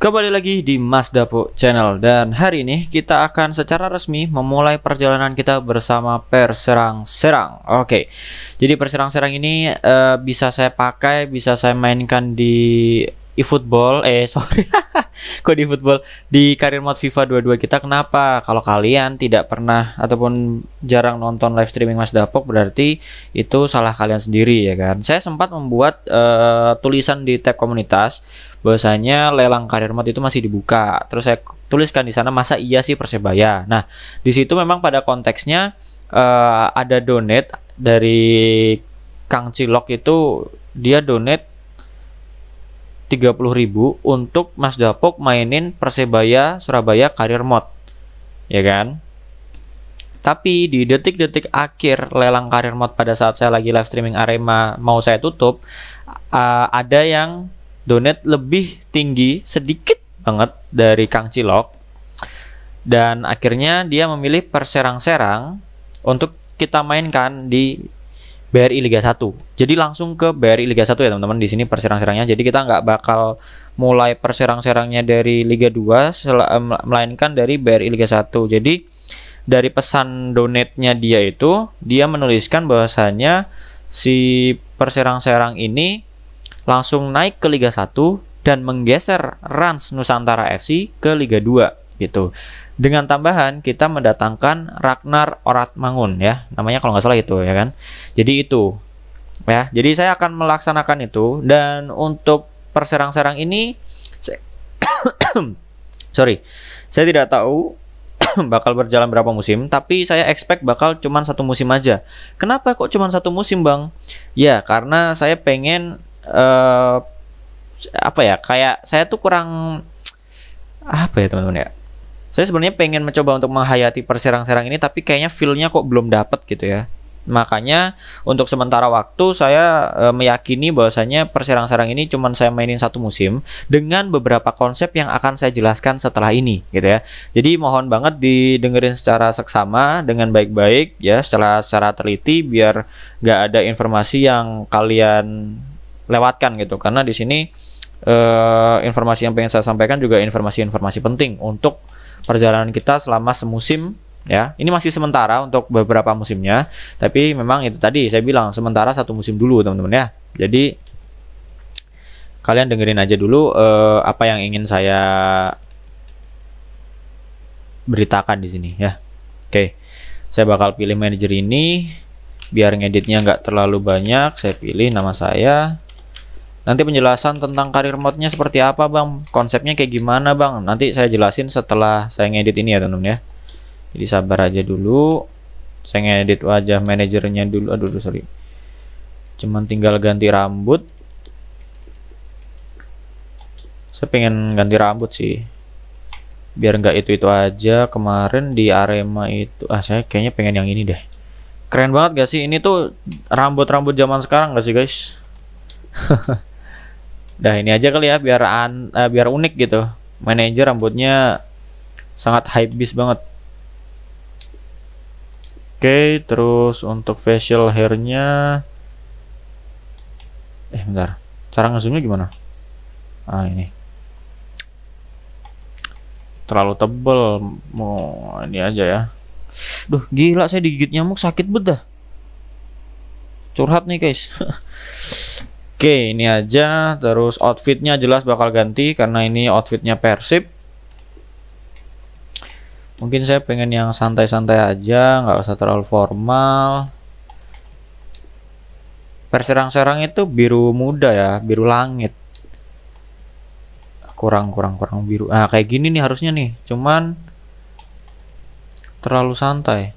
Kembali lagi di Mas Dapo Channel dan hari ini kita akan secara resmi memulai perjalanan kita bersama Perserang Serang. Oke. Jadi Perserang Serang ini uh, bisa saya pakai, bisa saya mainkan di football eh sorry kok di football di karir mode FIFA 22 kita kenapa kalau kalian tidak pernah ataupun jarang nonton live streaming Mas Dapok berarti itu salah kalian sendiri ya kan saya sempat membuat uh, tulisan di tab komunitas bahwasanya lelang karir mode itu masih dibuka terus saya tuliskan di sana masa iya sih Persebaya nah di situ memang pada konteksnya uh, ada donate dari Kang Cilok itu dia donate 30.000 untuk Mas Dapok mainin Persebaya Surabaya Karir mod, Ya kan? Tapi di detik-detik akhir lelang karir mod pada saat saya lagi live streaming Arema mau saya tutup, uh, ada yang donate lebih tinggi sedikit banget dari Kang Cilok. Dan akhirnya dia memilih Perserang-Serang untuk kita mainkan di BRI Liga 1. Jadi langsung ke BRI Liga 1 ya teman-teman di sini perserang-serangnya. Jadi kita nggak bakal mulai perserang-serangnya dari Liga 2 melainkan dari BRI Liga 1. Jadi dari pesan donate-nya dia itu dia menuliskan bahwasanya si perserang-serang ini langsung naik ke Liga 1 dan menggeser Rans Nusantara FC ke Liga 2 gitu dengan tambahan kita mendatangkan Ragnar Oratmangun ya namanya kalau nggak salah itu ya kan jadi itu ya jadi saya akan melaksanakan itu dan untuk perserang-serang ini saya sorry saya tidak tahu bakal berjalan berapa musim, tapi saya expect bakal cuma satu musim aja. Kenapa kok cuma satu musim, Bang? Ya, karena saya pengen uh, apa ya? Kayak saya tuh kurang apa ya, teman-teman ya? saya sebenarnya pengen mencoba untuk menghayati perserang-serang ini tapi kayaknya feel kok belum dapet gitu ya makanya untuk sementara waktu saya e, meyakini bahwasanya perserang-serang ini cuman saya mainin satu musim dengan beberapa konsep yang akan saya jelaskan setelah ini gitu ya jadi mohon banget didengerin secara seksama dengan baik-baik ya secara secara teliti biar nggak ada informasi yang kalian lewatkan gitu karena di sini e, informasi yang pengen saya sampaikan juga informasi-informasi penting untuk perjalanan kita selama semusim ya. Ini masih sementara untuk beberapa musimnya, tapi memang itu tadi saya bilang sementara satu musim dulu teman-teman ya. Jadi kalian dengerin aja dulu eh, apa yang ingin saya beritakan di sini ya. Oke. Saya bakal pilih manajer ini biar ngeditnya nggak terlalu banyak. Saya pilih nama saya. Nanti penjelasan tentang karir modnya seperti apa bang, konsepnya kayak gimana bang. Nanti saya jelasin setelah saya ngedit ini ya teman-teman ya. Jadi sabar aja dulu. Saya ngedit wajah manajernya dulu. Aduh, aduh sorry. Cuman tinggal ganti rambut. Saya pengen ganti rambut sih. Biar nggak itu-itu aja. Kemarin di Arema itu, ah saya kayaknya pengen yang ini deh. Keren banget gak sih? Ini tuh rambut-rambut zaman sekarang gak sih guys? Dah ini aja kali ya biar an, uh, biar unik gitu. Manajer rambutnya sangat hype bis banget. Oke, okay, terus untuk facial hairnya eh bentar. Cara ngezoomnya gimana? Ah ini. Terlalu tebel. Mau ini aja ya. Duh, gila saya digigit nyamuk sakit bedah. Curhat nih, guys. Oke, ini aja. Terus outfitnya jelas bakal ganti karena ini outfitnya Persib. Mungkin saya pengen yang santai-santai aja, nggak usah terlalu formal. Perserang-serang itu biru muda ya, biru langit. Kurang, kurang, kurang biru. Nah kayak gini nih harusnya nih. Cuman terlalu santai.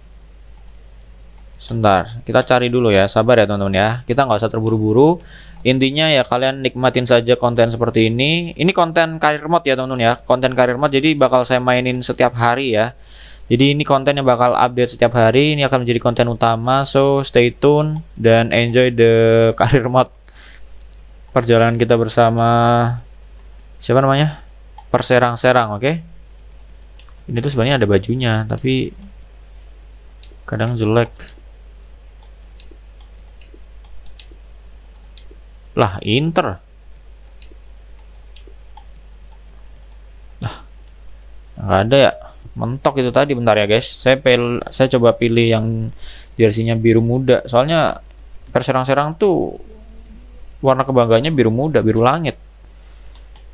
Sebentar, kita cari dulu ya. Sabar ya teman-teman ya. Kita nggak usah terburu-buru intinya ya kalian nikmatin saja konten seperti ini ini konten karir mod ya teman-teman ya konten karir mod jadi bakal saya mainin setiap hari ya jadi ini konten yang bakal update setiap hari ini akan menjadi konten utama so stay tune dan enjoy the karir mod perjalanan kita bersama siapa namanya perserang-serang oke okay? ini tuh sebenarnya ada bajunya tapi kadang jelek Lah, Inter. Lah. Nggak ada ya. Mentok itu tadi bentar ya, guys. Saya pel saya coba pilih yang jersinya biru muda. Soalnya perserang-serang tuh warna kebanggaannya biru muda, biru langit.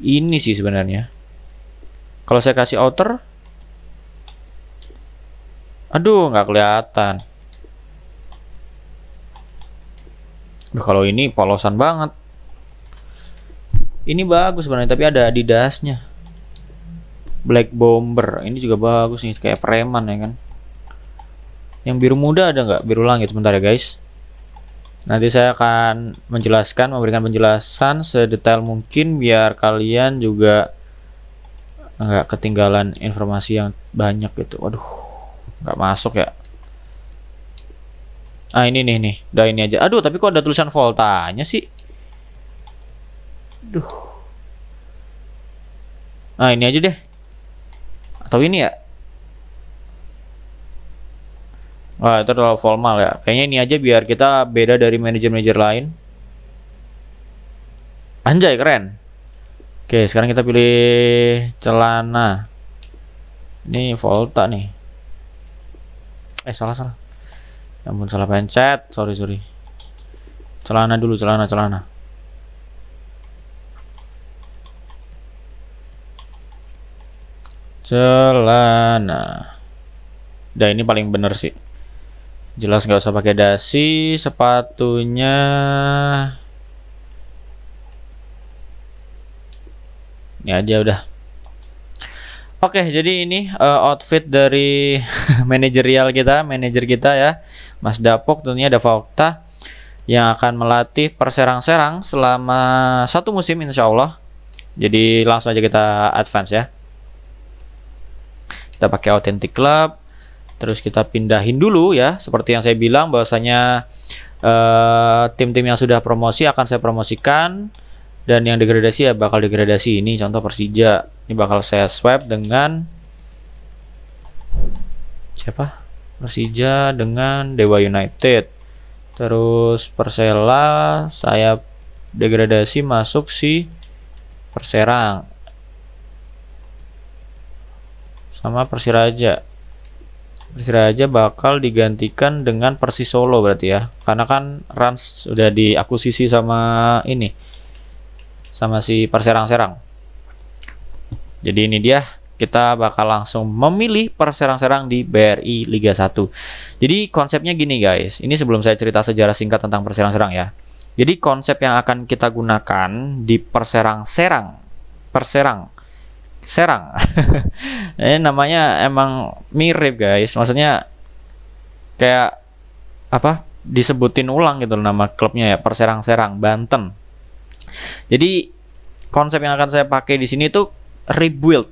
Ini sih sebenarnya. Kalau saya kasih outer Aduh, nggak kelihatan. Duh, kalau ini polosan banget. Ini bagus sebenarnya tapi ada Adidasnya. Black Bomber ini juga bagus nih kayak preman ya kan. Yang biru muda ada nggak? Biru langit sebentar ya guys. Nanti saya akan menjelaskan, memberikan penjelasan sedetail mungkin biar kalian juga nggak ketinggalan informasi yang banyak gitu. Waduh, nggak masuk ya. Ah ini nih nih, udah ini aja. Aduh, tapi kok ada tulisan voltanya sih? Duh. Ah ini aja deh. Atau ini ya? Wah, itu terlalu formal ya. Kayaknya ini aja biar kita beda dari manajer-manajer lain. Anjay, keren. Oke, sekarang kita pilih celana. Ini Volta nih. Eh, salah-salah ya ampun salah pencet sorry sorry celana dulu celana celana celana dah ini paling bener sih jelas nggak usah pakai dasi sepatunya ini aja udah Oke, jadi ini uh, outfit dari manajerial kita, manajer kita ya, Mas Dapok tentunya ada Fakta yang akan melatih perserang-serang selama satu musim insya Allah. Jadi langsung aja kita advance ya. Kita pakai authentic club, terus kita pindahin dulu ya, seperti yang saya bilang bahwasanya eh, tim-tim uh, tim -tim yang sudah promosi akan saya promosikan dan yang degradasi ya bakal degradasi ini contoh Persija ini bakal saya swipe dengan siapa Persija dengan Dewa United terus Persela saya degradasi masuk si Perserang sama Persiraja Persiraja bakal digantikan dengan Persis Solo berarti ya karena kan Rans sudah diakuisisi sama ini sama si Perserang-Serang jadi ini dia kita bakal langsung memilih perserang serang di BRI Liga 1. Jadi konsepnya gini guys, ini sebelum saya cerita sejarah singkat tentang perserang serang ya. Jadi konsep yang akan kita gunakan di perserang serang perserang serang, serang. ini namanya emang mirip guys, maksudnya kayak apa disebutin ulang gitu nama klubnya ya Perserang Serang Banten. Jadi konsep yang akan saya pakai di sini tuh rebuild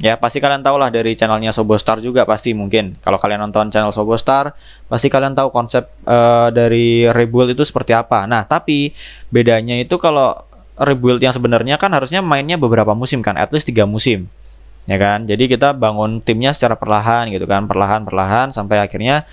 ya pasti kalian tahu lah dari channelnya Sobostar juga pasti mungkin kalau kalian nonton channel Sobostar pasti kalian tahu konsep uh, dari rebuild itu seperti apa nah tapi bedanya itu kalau rebuild yang sebenarnya kan harusnya mainnya beberapa musim kan at least tiga musim ya kan jadi kita bangun timnya secara perlahan gitu kan perlahan perlahan sampai akhirnya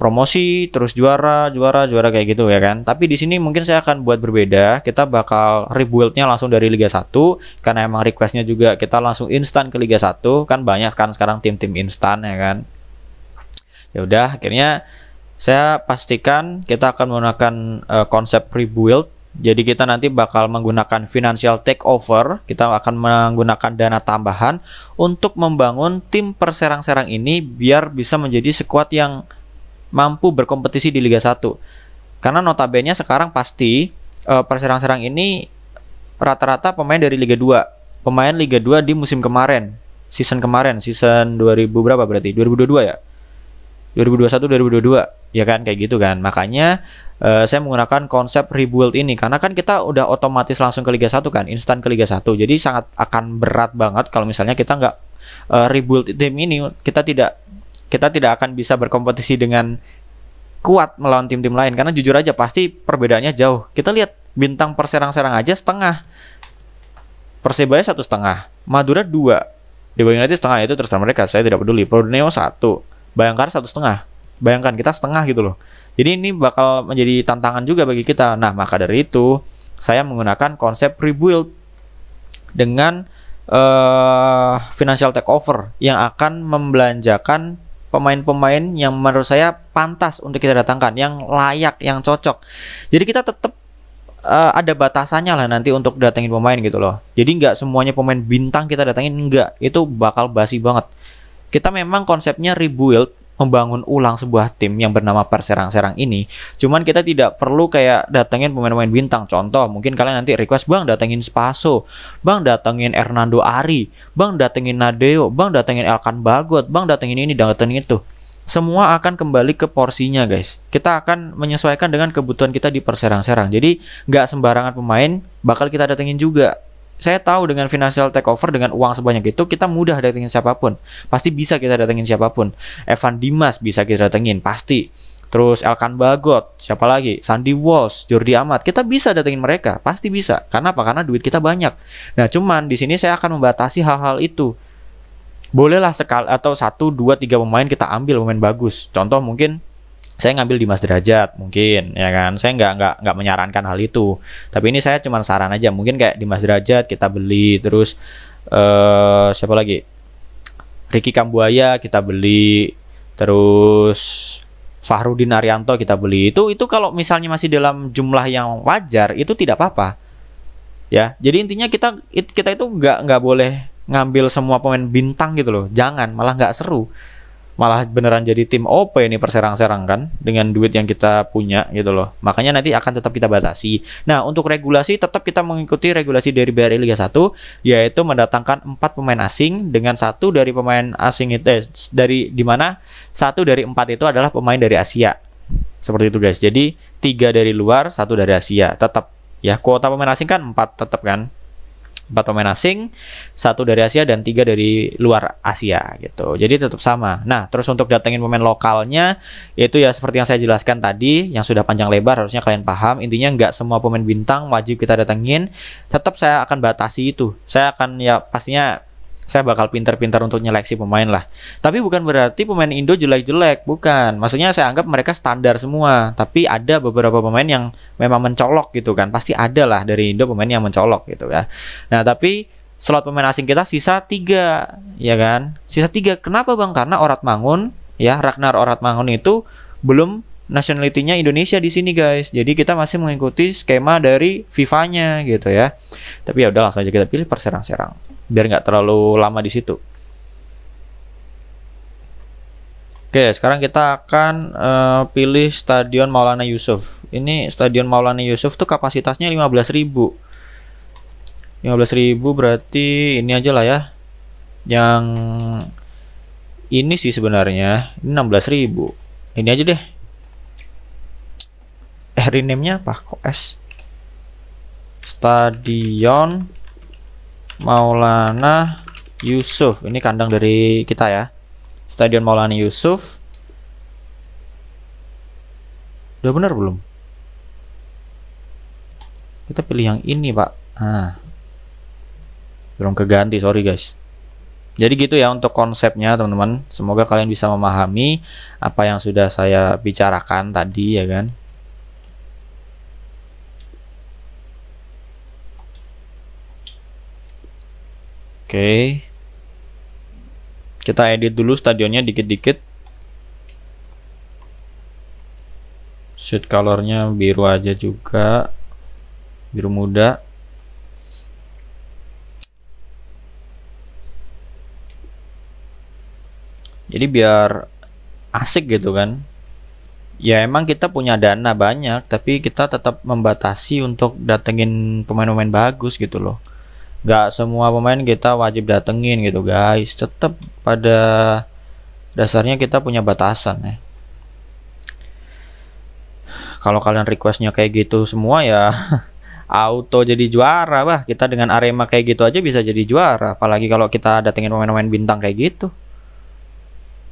promosi terus juara juara juara kayak gitu ya kan tapi di sini mungkin saya akan buat berbeda kita bakal rebuildnya langsung dari Liga 1 karena emang requestnya juga kita langsung instan ke Liga 1 kan banyak kan sekarang tim-tim instan ya kan ya udah akhirnya saya pastikan kita akan menggunakan uh, konsep rebuild jadi kita nanti bakal menggunakan financial takeover, kita akan menggunakan dana tambahan untuk membangun tim perserang-serang ini biar bisa menjadi sekuat yang mampu berkompetisi di Liga 1. Karena notabene sekarang pasti uh, perserang-serang ini rata-rata pemain dari Liga 2, pemain Liga 2 di musim kemarin, season kemarin, season 2000 berapa berarti? 2022 ya. 2021 2022 ya kan kayak gitu kan. Makanya uh, saya menggunakan konsep rebuild ini karena kan kita udah otomatis langsung ke Liga 1 kan, instan ke Liga 1. Jadi sangat akan berat banget kalau misalnya kita nggak uh, rebuild tim ini, kita tidak kita tidak akan bisa berkompetisi dengan kuat melawan tim-tim lain karena jujur aja pasti perbedaannya jauh. Kita lihat bintang perserang-serang aja setengah. Persebaya satu setengah, Madura dua, di Dewa United setengah itu terserah mereka. Saya tidak peduli. neo satu, Bayangkara satu setengah. Bayangkan kita setengah gitu loh. Jadi ini bakal menjadi tantangan juga bagi kita. Nah maka dari itu saya menggunakan konsep rebuild dengan uh, financial takeover yang akan membelanjakan pemain-pemain yang menurut saya pantas untuk kita datangkan, yang layak, yang cocok. Jadi kita tetap uh, eh, ada batasannya lah nanti untuk datengin pemain gitu loh. Jadi nggak semuanya pemain bintang kita datengin nggak, itu bakal basi banget. Kita memang konsepnya rebuild membangun ulang sebuah tim yang bernama Perserang-Serang ini. Cuman kita tidak perlu kayak datengin pemain-pemain bintang. Contoh, mungkin kalian nanti request Bang datengin Spaso, Bang datengin Hernando Ari, Bang datengin Nadeo, Bang datengin Elkan Bagot, Bang datengin ini, datengin itu semua akan kembali ke porsinya guys. Kita akan menyesuaikan dengan kebutuhan kita di perserang-serang. Jadi nggak sembarangan pemain bakal kita datengin juga saya tahu dengan financial takeover dengan uang sebanyak itu kita mudah datengin siapapun. Pasti bisa kita datengin siapapun. Evan Dimas bisa kita datengin pasti. Terus Elkan Bagot, siapa lagi? Sandy Walsh, Jordi Amat. Kita bisa datengin mereka, pasti bisa. Karena apa? Karena duit kita banyak. Nah, cuman di sini saya akan membatasi hal-hal itu. Bolehlah sekali atau satu, dua, tiga pemain kita ambil pemain bagus. Contoh mungkin saya ngambil di Mas Derajat mungkin ya kan saya nggak nggak nggak menyarankan hal itu tapi ini saya cuma saran aja mungkin kayak di Mas Derajat kita beli terus uh, siapa lagi Ricky Kambuaya kita beli terus Fahrudin Arianto kita beli itu itu kalau misalnya masih dalam jumlah yang wajar itu tidak apa-apa ya jadi intinya kita kita itu nggak nggak boleh ngambil semua pemain bintang gitu loh jangan malah nggak seru malah beneran jadi tim OP ini perserang-serang kan dengan duit yang kita punya gitu loh. Makanya nanti akan tetap kita batasi. Nah, untuk regulasi tetap kita mengikuti regulasi dari BRI Liga 1 yaitu mendatangkan 4 pemain asing dengan satu dari pemain asing itu eh, dari dimana mana satu dari 4 itu adalah pemain dari Asia. Seperti itu guys. Jadi tiga dari luar, satu dari Asia. Tetap ya kuota pemain asing kan 4 tetap kan empat pemain asing, satu dari Asia dan tiga dari luar Asia gitu. Jadi tetap sama. Nah, terus untuk datengin pemain lokalnya, itu ya seperti yang saya jelaskan tadi, yang sudah panjang lebar harusnya kalian paham. Intinya nggak semua pemain bintang wajib kita datengin. Tetap saya akan batasi itu. Saya akan ya pastinya saya bakal pintar-pintar untuk nyeleksi pemain lah. Tapi bukan berarti pemain Indo jelek-jelek, bukan. Maksudnya saya anggap mereka standar semua, tapi ada beberapa pemain yang memang mencolok gitu kan. Pasti ada lah dari Indo pemain yang mencolok gitu ya. Nah, tapi slot pemain asing kita sisa tiga ya kan sisa tiga kenapa bang karena Orat Mangun ya Ragnar Orat Mangun itu belum nationality Indonesia di sini guys. Jadi kita masih mengikuti skema dari FIFA-nya gitu ya. Tapi ya udah langsung aja kita pilih perserang serang biar nggak terlalu lama di situ. Oke, sekarang kita akan uh, pilih Stadion Maulana Yusuf. Ini Stadion Maulana Yusuf tuh kapasitasnya 15.000. 15.000 berarti ini aja lah ya. Yang ini sih sebenarnya, ini 16.000. Ini aja deh. Eh rename-nya apa? Kok S? Stadion Maulana Yusuf. Ini kandang dari kita ya. Stadion Maulana Yusuf. Udah benar belum? Kita pilih yang ini, Pak. Ah. Belum keganti, sorry guys. Jadi gitu ya untuk konsepnya teman-teman. Semoga kalian bisa memahami apa yang sudah saya bicarakan tadi ya kan. Oke, kita edit dulu stadionnya dikit-dikit shoot colornya biru aja juga biru muda jadi biar asik gitu kan ya emang kita punya dana banyak tapi kita tetap membatasi untuk datengin pemain-pemain bagus gitu loh nggak semua pemain kita wajib datengin gitu guys tetap pada dasarnya kita punya batasan ya kalau kalian requestnya kayak gitu semua ya auto jadi juara bah kita dengan Arema kayak gitu aja bisa jadi juara apalagi kalau kita datengin pemain-pemain bintang kayak gitu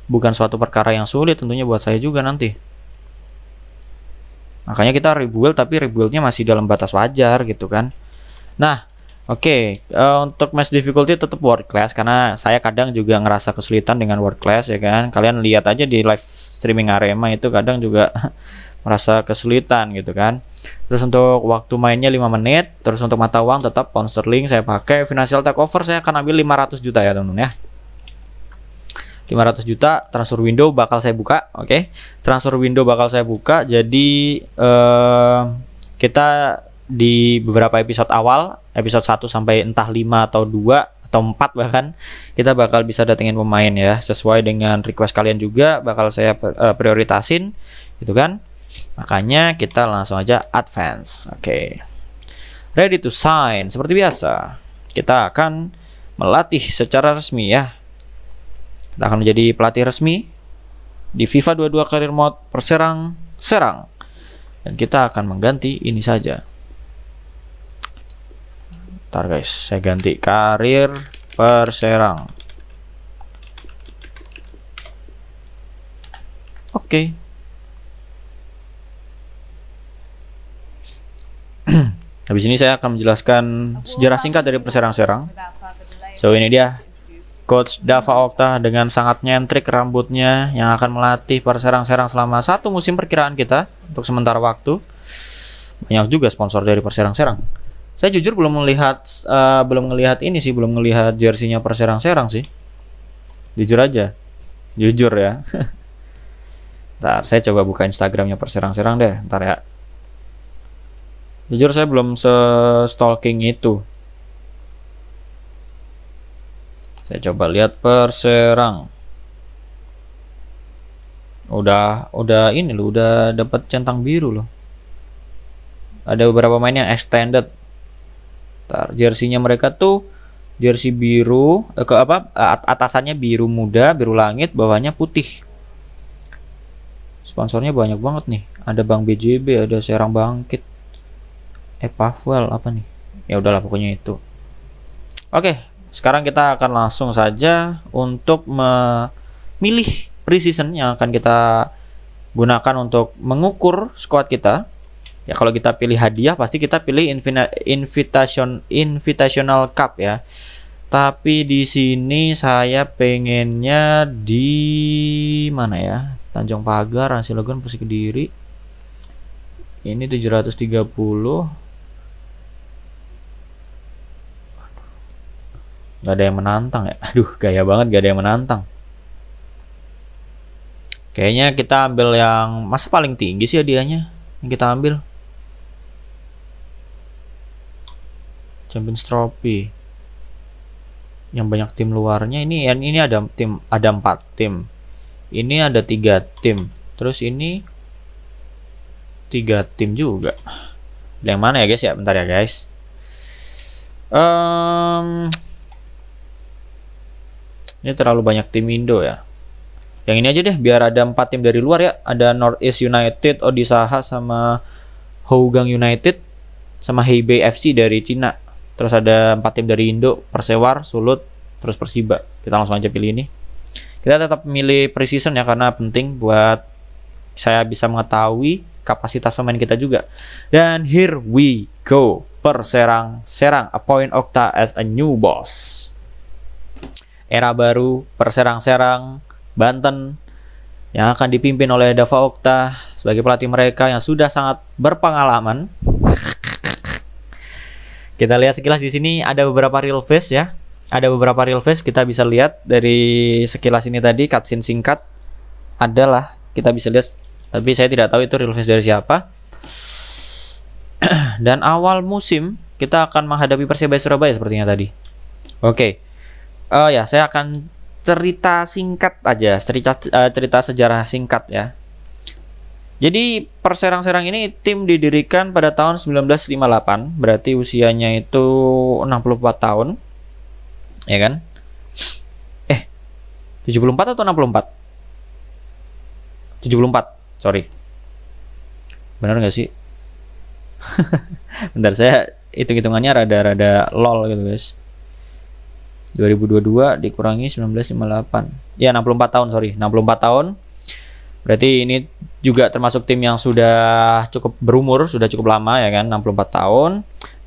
bukan suatu perkara yang sulit tentunya buat saya juga nanti makanya kita rebuild tapi rebuildnya masih dalam batas wajar gitu kan nah Oke, okay, uh, eh, untuk match difficulty tetap world class karena saya kadang juga ngerasa kesulitan dengan world class ya kan. Kalian lihat aja di live streaming Arema itu kadang juga merasa kesulitan gitu kan. Terus untuk waktu mainnya 5 menit, terus untuk mata uang tetap sponsor link saya pakai. Financial takeover saya akan ambil 500 juta ya teman-teman ya. 500 juta transfer window bakal saya buka, oke. Okay? Transfer window bakal saya buka jadi uh, kita di beberapa episode awal, episode 1 sampai entah 5 atau 2 atau 4 bahkan kita bakal bisa datengin pemain ya sesuai dengan request kalian juga bakal saya prioritaskan, eh, prioritasin gitu kan. Makanya kita langsung aja advance. Oke. Okay. Ready to sign seperti biasa. Kita akan melatih secara resmi ya. Kita akan menjadi pelatih resmi di FIFA 22 Career Mode Perserang Serang. Dan kita akan mengganti ini saja. Ntar guys, saya ganti karir Perserang. Oke. Okay. Habis ini saya akan menjelaskan sejarah singkat dari Perserang-Serang. So ini dia Coach Dava Okta dengan sangat nyentrik rambutnya yang akan melatih Perserang-Serang selama satu musim perkiraan kita untuk sementara waktu. Banyak juga sponsor dari Perserang-Serang. Saya jujur belum melihat uh, belum melihat ini sih, belum melihat jersinya Perserang-Serang sih. Jujur aja. Jujur ya. Ntar saya coba buka Instagramnya Perserang-Serang deh, ntar ya. Jujur saya belum se-stalking itu. Saya coba lihat Perserang udah udah ini loh udah dapat centang biru loh ada beberapa main yang extended Bentar, jersinya mereka tuh jersey biru eh, ke apa atasannya biru muda, biru langit, bawahnya putih. Sponsornya banyak banget nih. Ada Bank BJB, ada Serang Bangkit. Eh, Pavel apa nih? Ya udahlah pokoknya itu. Oke, sekarang kita akan langsung saja untuk memilih preseason yang akan kita gunakan untuk mengukur squad kita ya kalau kita pilih hadiah pasti kita pilih invitation invitational cup ya tapi di sini saya pengennya di mana ya Tanjung Pagar Logan Pusik Kediri ini 730 Gak ada yang menantang ya aduh gaya banget gak ada yang menantang kayaknya kita ambil yang masa paling tinggi sih hadiahnya yang kita ambil Champions Trophy yang banyak tim luarnya ini ini ada tim ada empat tim ini ada tiga tim terus ini tiga tim juga ada yang mana ya guys ya bentar ya guys um, ini terlalu banyak tim Indo ya yang ini aja deh biar ada empat tim dari luar ya ada North East United Odisaha sama Hougang United sama Hebei FC dari Cina Terus ada empat tim dari Indo, Persewar, Sulut, terus Persiba. Kita langsung aja pilih ini. Kita tetap milih precision ya karena penting buat saya bisa mengetahui kapasitas pemain kita juga. Dan here we go. Perserang Serang appoint Okta as a new boss. Era baru Perserang Serang Banten yang akan dipimpin oleh Dava Okta sebagai pelatih mereka yang sudah sangat berpengalaman Kita lihat sekilas di sini ada beberapa real face ya. Ada beberapa real face kita bisa lihat dari sekilas ini tadi cutscene singkat adalah kita bisa lihat tapi saya tidak tahu itu real face dari siapa. Dan awal musim kita akan menghadapi Persebaya Surabaya sepertinya tadi. Oke. Okay. Uh, eh, ya, saya akan cerita singkat aja, cerita eh, cerita sejarah singkat ya. Jadi Perserang-Serang ini tim didirikan pada tahun 1958, berarti usianya itu 64 tahun. Ya kan? Eh, 74 atau 64? 74, sorry. Benar nggak sih? Bentar saya hitung-hitungannya rada-rada lol gitu, guys. 2022 dikurangi 1958. Ya, 64 tahun, sorry. 64 tahun. Berarti ini juga termasuk tim yang sudah cukup berumur, sudah cukup lama ya kan, 64 tahun.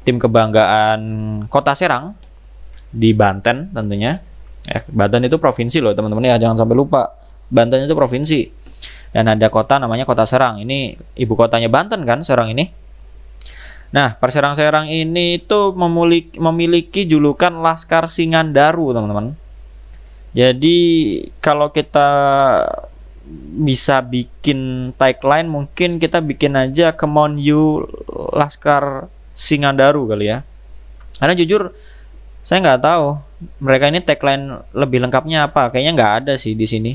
Tim kebanggaan Kota Serang di Banten tentunya. Ya, Banten itu provinsi loh teman-teman ya, jangan sampai lupa. Banten itu provinsi. Dan ada kota namanya Kota Serang. Ini ibu kotanya Banten kan Serang ini. Nah, Perserang Serang ini itu memiliki, memiliki julukan Laskar Singandaru, teman-teman. Jadi, kalau kita bisa bikin tagline mungkin kita bikin aja come on you Laskar Singandaru kali ya karena jujur saya nggak tahu mereka ini tagline lebih lengkapnya apa kayaknya nggak ada sih di sini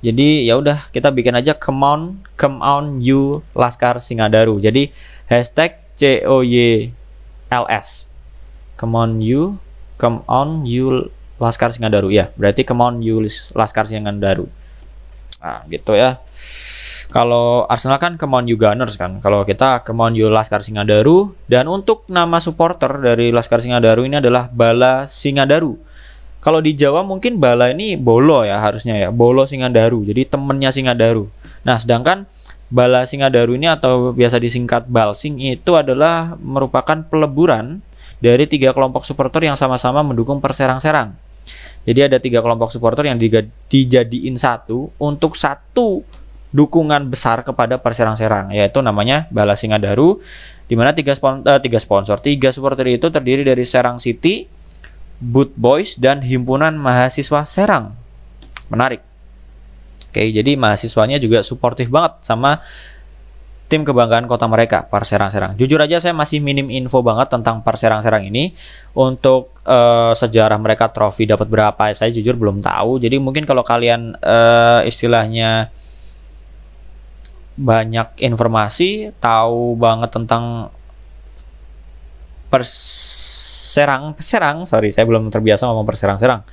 jadi ya udah kita bikin aja come on come on you Laskar Singandaru jadi hashtag C O Y L S come on you come on you Laskar Singandaru ya berarti come on you Laskar Singandaru Nah, gitu ya. Kalau Arsenal kan ke Mount Gunners kan. Kalau kita kemauan Mount Laskar Singadaru dan untuk nama supporter dari Laskar Singadaru ini adalah Bala Singadaru. Kalau di Jawa mungkin Bala ini Bolo ya harusnya ya. Bolo Singadaru. Jadi temennya Singadaru. Nah, sedangkan Bala Singadaru ini atau biasa disingkat Balsing itu adalah merupakan peleburan dari tiga kelompok supporter yang sama-sama mendukung Perserang-Serang. Jadi ada tiga kelompok supporter yang dijadiin satu untuk satu dukungan besar kepada Perserang-Serang yaitu namanya Bala Daru, di mana tiga sponsor, uh, eh, tiga sponsor tiga supporter itu terdiri dari Serang City, Boot Boys dan himpunan mahasiswa Serang. Menarik. Oke, jadi mahasiswanya juga suportif banget sama tim kebanggaan kota mereka, Perserang Serang. Jujur aja saya masih minim info banget tentang Perserang Serang ini. Untuk uh, sejarah mereka trofi dapat berapa saya jujur belum tahu jadi mungkin kalau kalian uh, istilahnya banyak informasi tahu banget tentang perserang perserang sorry saya belum terbiasa ngomong perserang-serang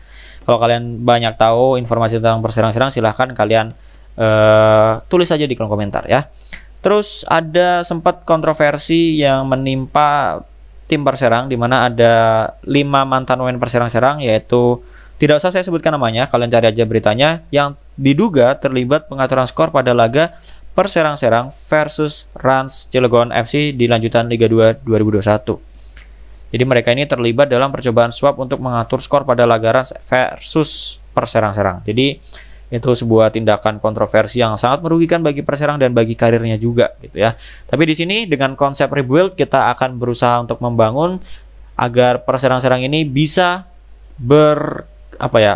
kalau kalian banyak tahu informasi tentang perserang-serang silahkan kalian uh, tulis aja di kolom komentar ya terus ada sempat kontroversi yang menimpa tim Perserang di mana ada lima mantan pemain Perserang Serang yaitu tidak usah saya sebutkan namanya, kalian cari aja beritanya yang diduga terlibat pengaturan skor pada laga Perserang Serang versus Rans Cilegon FC di lanjutan Liga 2 2021. Jadi mereka ini terlibat dalam percobaan suap untuk mengatur skor pada laga Rans versus Perserang Serang. Jadi itu sebuah tindakan kontroversi yang sangat merugikan bagi Perserang dan bagi karirnya juga gitu ya. Tapi di sini dengan konsep rebuild kita akan berusaha untuk membangun agar Perserang-Serang ini bisa ber apa ya?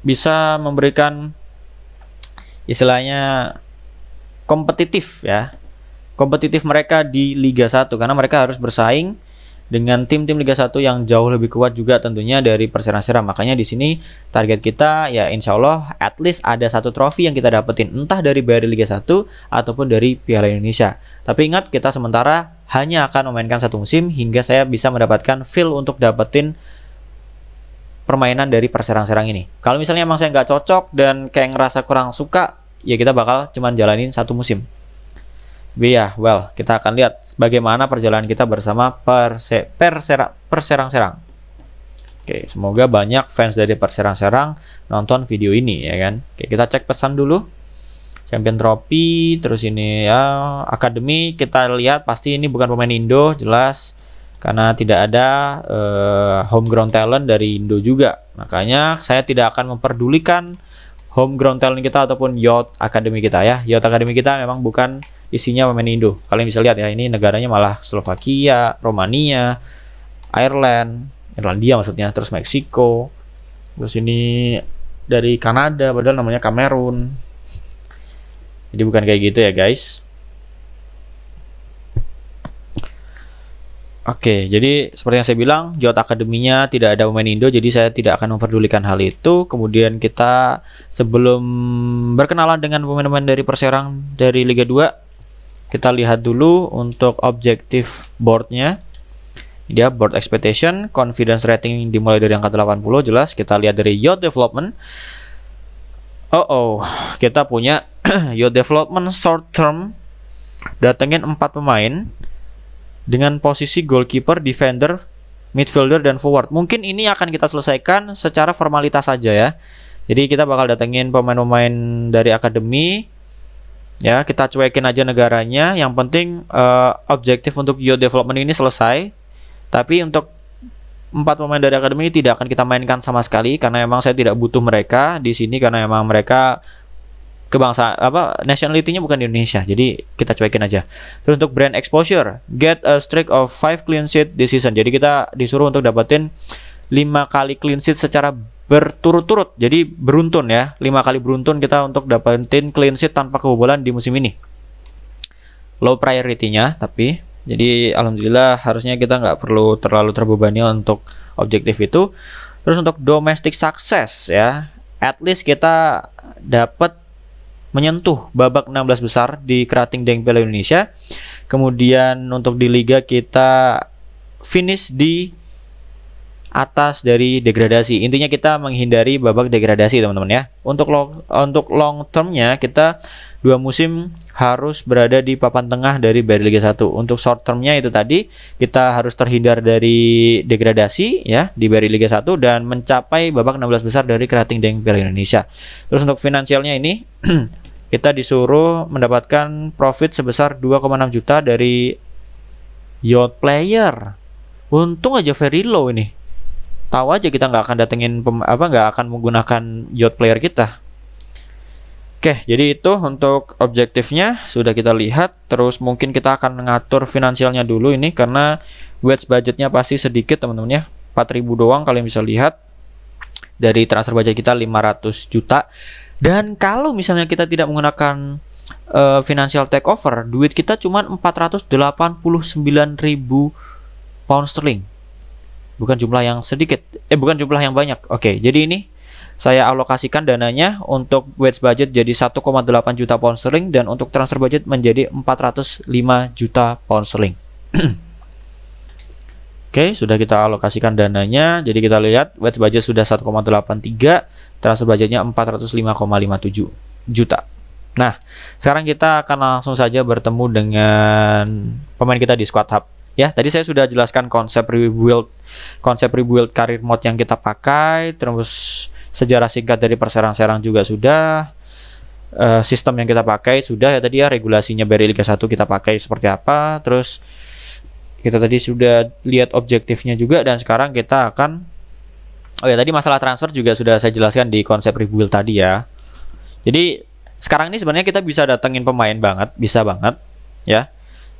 bisa memberikan istilahnya kompetitif ya. Kompetitif mereka di Liga 1 karena mereka harus bersaing dengan tim-tim Liga 1 yang jauh lebih kuat juga tentunya dari perserang-serang, Makanya di sini target kita ya insya Allah at least ada satu trofi yang kita dapetin entah dari BRI Liga 1 ataupun dari Piala Indonesia. Tapi ingat kita sementara hanya akan memainkan satu musim hingga saya bisa mendapatkan feel untuk dapetin permainan dari perserang-serang ini. Kalau misalnya emang saya nggak cocok dan kayak ngerasa kurang suka, ya kita bakal cuman jalanin satu musim ya, Well. Kita akan lihat bagaimana perjalanan kita bersama perse, persera, Perserang-Serang. Oke, semoga banyak fans dari Perserang-Serang nonton video ini ya kan. Oke, kita cek pesan dulu. Champion Trophy, terus ini ya Akademi kita lihat pasti ini bukan pemain Indo jelas karena tidak ada uh, homegrown talent dari Indo juga. Makanya saya tidak akan memperdulikan homegrown talent kita ataupun yacht academy kita ya. Yacht academy kita memang bukan isinya pemain Indo. Kalian bisa lihat ya, ini negaranya malah Slovakia, Romania, Ireland, Irlandia maksudnya, terus Meksiko. Terus ini dari Kanada padahal namanya Kamerun. Jadi bukan kayak gitu ya, guys. Oke, jadi seperti yang saya bilang, Jot Akademinya tidak ada pemain Indo, jadi saya tidak akan memperdulikan hal itu. Kemudian kita sebelum berkenalan dengan pemain-pemain dari Perserang dari Liga 2, kita lihat dulu untuk objektif boardnya dia board expectation confidence rating dimulai dari angka 80 jelas kita lihat dari your development oh oh kita punya your development short term datengin empat pemain dengan posisi goalkeeper, defender, midfielder dan forward. Mungkin ini akan kita selesaikan secara formalitas saja ya. Jadi kita bakal datengin pemain-pemain dari akademi, ya kita cuekin aja negaranya yang penting uh, objektif untuk geo development ini selesai tapi untuk empat pemain dari akademi ini tidak akan kita mainkan sama sekali karena emang saya tidak butuh mereka di sini karena emang mereka kebangsa apa nationality-nya bukan di Indonesia jadi kita cuekin aja terus untuk brand exposure get a streak of five clean sheet this season jadi kita disuruh untuk dapetin lima kali clean sheet secara berturut-turut. Jadi beruntun ya, lima kali beruntun kita untuk dapetin clean sheet tanpa kebobolan di musim ini. Low priority-nya tapi jadi alhamdulillah harusnya kita nggak perlu terlalu terbebani untuk objektif itu. Terus untuk domestic success ya, at least kita dapat menyentuh babak 16 besar di Kerating Deng Piala Indonesia. Kemudian untuk di liga kita finish di atas dari degradasi. Intinya kita menghindari babak degradasi, teman-teman ya. Untuk long, untuk long termnya kita dua musim harus berada di papan tengah dari Bayer Liga 1. Untuk short termnya itu tadi kita harus terhindar dari degradasi ya di Bayer Liga 1 dan mencapai babak 16 besar dari kerating Deng Piala Indonesia. Terus untuk finansialnya ini kita disuruh mendapatkan profit sebesar 2,6 juta dari yacht player. Untung aja very low ini tahu aja kita nggak akan datengin pem, apa nggak akan menggunakan yacht player kita. Oke, jadi itu untuk objektifnya sudah kita lihat. Terus mungkin kita akan mengatur finansialnya dulu ini karena wedge budgetnya pasti sedikit teman-teman ya. 4000 doang kalian bisa lihat dari transfer budget kita 500 juta. Dan kalau misalnya kita tidak menggunakan uh, financial takeover, duit kita cuma 489.000 pound sterling bukan jumlah yang sedikit eh bukan jumlah yang banyak oke okay, jadi ini saya alokasikan dananya untuk wage budget jadi 1,8 juta pound sterling dan untuk transfer budget menjadi 405 juta pound sterling Oke, okay, sudah kita alokasikan dananya. Jadi kita lihat wage budget sudah 1,83, transfer budgetnya 405,57 juta. Nah, sekarang kita akan langsung saja bertemu dengan pemain kita di squad hub ya tadi saya sudah jelaskan konsep rebuild konsep rebuild karir mode yang kita pakai terus sejarah singkat dari perserang-serang juga sudah uh, sistem yang kita pakai sudah ya tadi ya regulasinya dari Liga 1 kita pakai seperti apa terus kita tadi sudah lihat objektifnya juga dan sekarang kita akan oh ya tadi masalah transfer juga sudah saya jelaskan di konsep rebuild tadi ya jadi sekarang ini sebenarnya kita bisa datengin pemain banget bisa banget ya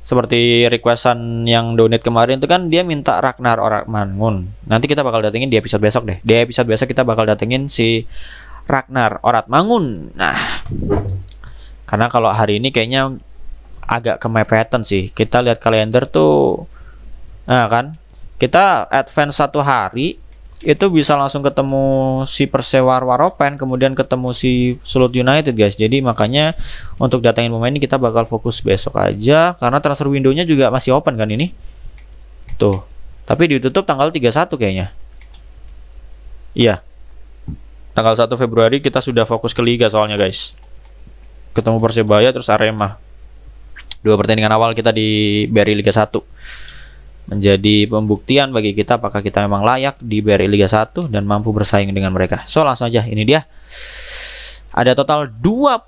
seperti requestan yang donate kemarin itu kan dia minta Ragnar Oratmangun. Nanti kita bakal datengin di episode besok deh. Di episode besok kita bakal datengin si Ragnar Orat Mangun. Nah, karena kalau hari ini kayaknya agak kemepetan sih. Kita lihat kalender tuh, nah kan, kita advance satu hari itu bisa langsung ketemu si Persewar Waropen kemudian ketemu si Sulut United guys jadi makanya untuk datangin pemain ini kita bakal fokus besok aja karena transfer window-nya juga masih open kan ini tuh tapi ditutup tanggal 31 kayaknya iya tanggal 1 Februari kita sudah fokus ke Liga soalnya guys ketemu Persebaya terus Arema dua pertandingan awal kita di BRI Liga 1 menjadi pembuktian bagi kita apakah kita memang layak di BRI Liga 1 dan mampu bersaing dengan mereka. So langsung aja ini dia. Ada total 25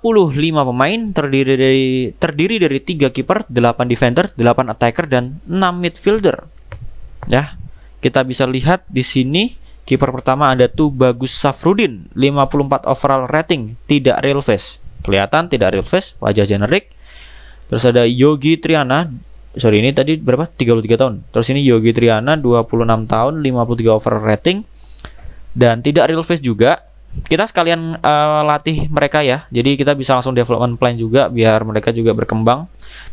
pemain terdiri dari terdiri dari 3 kiper, 8 defender, 8 attacker dan 6 midfielder. Ya. Kita bisa lihat di sini kiper pertama ada tuh Bagus Safrudin, 54 overall rating, tidak real face. Kelihatan tidak real face, wajah generik. Terus ada Yogi Triana, sorry ini tadi berapa 33 tahun terus ini Yogi Triana 26 tahun 53 over rating dan tidak real face juga kita sekalian uh, latih mereka ya jadi kita bisa langsung development plan juga biar mereka juga berkembang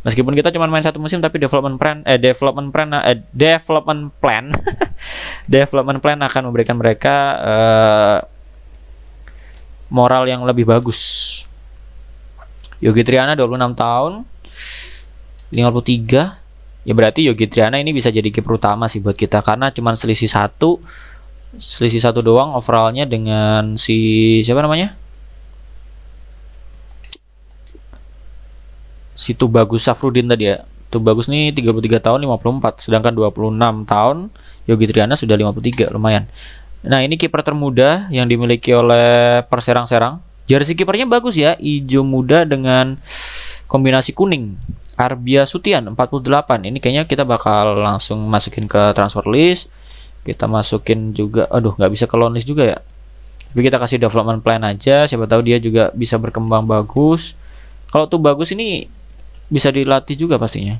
meskipun kita cuma main satu musim tapi development plan eh development plan eh development plan development plan akan memberikan mereka uh, moral yang lebih bagus Yogi Triana 26 tahun 53 ya berarti Yogi Triana ini bisa jadi kiper utama sih buat kita karena cuman selisih satu selisih satu doang overallnya dengan si siapa namanya si bagus Safrudin tadi ya Tubagus nih 33 tahun 54 sedangkan 26 tahun Yogi Triana sudah 53 lumayan nah ini kiper termuda yang dimiliki oleh Perserang-Serang jersey kipernya bagus ya hijau muda dengan kombinasi kuning Arbia Sutian 48 ini kayaknya kita bakal langsung masukin ke transfer list kita masukin juga aduh nggak bisa ke loan list juga ya tapi kita kasih development plan aja siapa tahu dia juga bisa berkembang bagus kalau tuh bagus ini bisa dilatih juga pastinya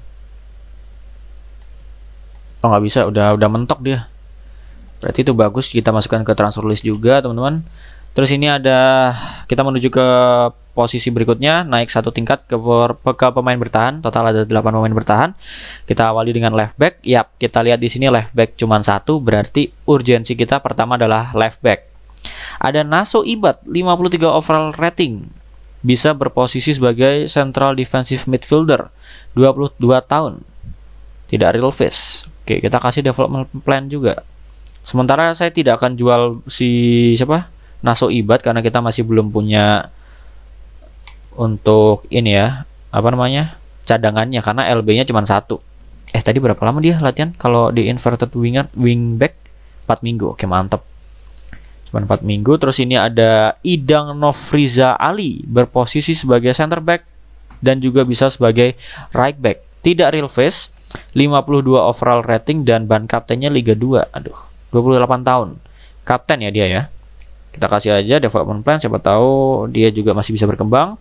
oh nggak bisa udah udah mentok dia berarti itu bagus kita masukkan ke transfer list juga teman-teman Terus ini ada kita menuju ke posisi berikutnya naik satu tingkat ke, per, ke pemain bertahan total ada 8 pemain bertahan kita awali dengan left back ya kita lihat di sini left back cuma satu berarti urgensi kita pertama adalah left back ada Naso Ibat 53 overall rating bisa berposisi sebagai central defensive midfielder 22 tahun tidak real face oke kita kasih development plan juga sementara saya tidak akan jual si siapa ibat karena kita masih belum punya untuk ini ya apa namanya cadangannya karena LB-nya cuma satu. Eh tadi berapa lama dia latihan? Kalau di inverted winger wingback 4 minggu. Oke mantep. Cuma 4 minggu. Terus ini ada Idang Nofriza Ali berposisi sebagai center back dan juga bisa sebagai right back. Tidak real face, 52 overall rating dan ban kaptennya Liga 2. Aduh, 28 tahun. Kapten ya dia ya kita kasih aja development plan siapa tahu dia juga masih bisa berkembang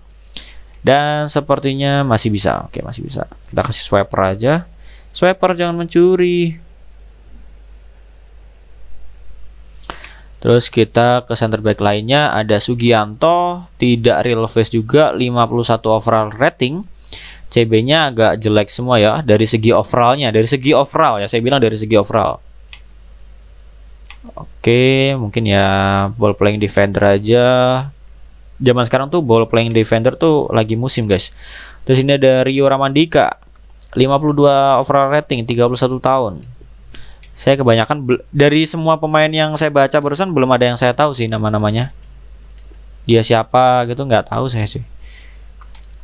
dan sepertinya masih bisa oke masih bisa kita kasih swiper aja swiper jangan mencuri terus kita ke center back lainnya ada Sugianto tidak real face juga 51 overall rating CB nya agak jelek semua ya dari segi overallnya dari segi overall ya saya bilang dari segi overall Oke, mungkin ya ball playing defender aja. Zaman sekarang tuh ball playing defender tuh lagi musim, guys. Terus ini ada Rio Ramandika. 52 overall rating, 31 tahun. Saya kebanyakan dari semua pemain yang saya baca barusan belum ada yang saya tahu sih nama-namanya. Dia siapa gitu nggak tahu saya sih.